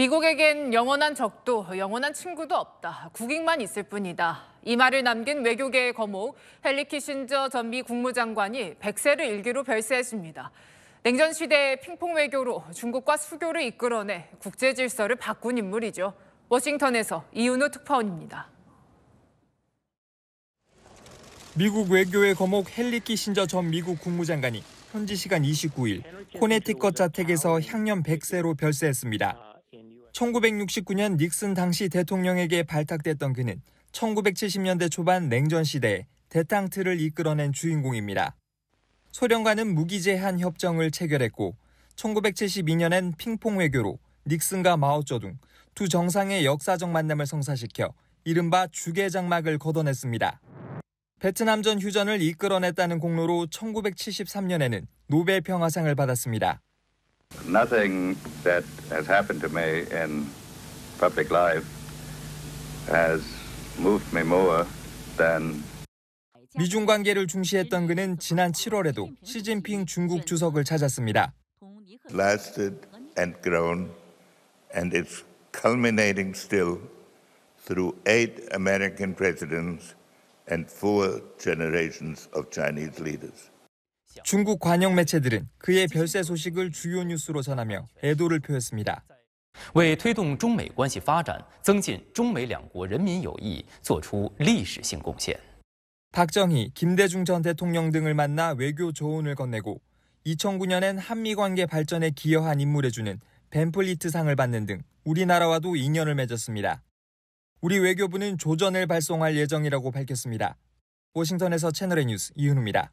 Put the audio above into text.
미국에겐 영원한 적도 영원한 친구도 없다. 국익만 있을 뿐이다. 이 말을 남긴 외교계의 거목 헨리 키신저 전 미 국무장관이 백세를 일기로 별세했습니다. 냉전 시대의 핑퐁 외교로 중국과 수교를 이끌어내 국제 질서를 바꾼 인물이죠. 워싱턴에서 이윤우 특파원입니다. 미국 외교의 거목 헨리 키신저 전 미국 국무장관이 현지 시간 29일 코네티컷 자택에서 향년 100세로 별세했습니다. 1969년 닉슨 당시 대통령에게 발탁됐던 그는 1970년대 초반 냉전 시대에 대탕트를 이끌어낸 주인공입니다. 소련과는 무기 제한 협정을 체결했고 1972년엔 핑퐁 외교로 닉슨과 마오쩌둥 두 정상의 역사적 만남을 성사시켜 이른바 주계장막을 걷어냈습니다. 베트남전 휴전을 이끌어냈다는 공로로 1973년에는 노벨 평화상을 받았습니다. Nothing that has happened to me in public life has moved me more than 미중 관계를 중시했던 그는 지난 7월에도 시진핑 중국 주석을 찾았습니다. Lasted and grown and it's culminating still through eight American presidents and four generations of Chinese leaders. 중국 관영 매체들은 그의 별세 소식을 주요 뉴스로 전하며 애도를 표했습니다. 为推动中美关系发展、增进中美两国人民友谊做出历史性贡献。 박정희, 김대중 전 대통령 등을 만나 외교 조언을 건네고 2009년엔 한미 관계 발전에 기여한 인물에 주는 뱀플리트 상을 받는 등 우리나라와도 인연을 맺었습니다. 우리 외교부는 조전을 발송할 예정이라고 밝혔습니다. 워싱턴에서 채널의 뉴스 이은우입니다.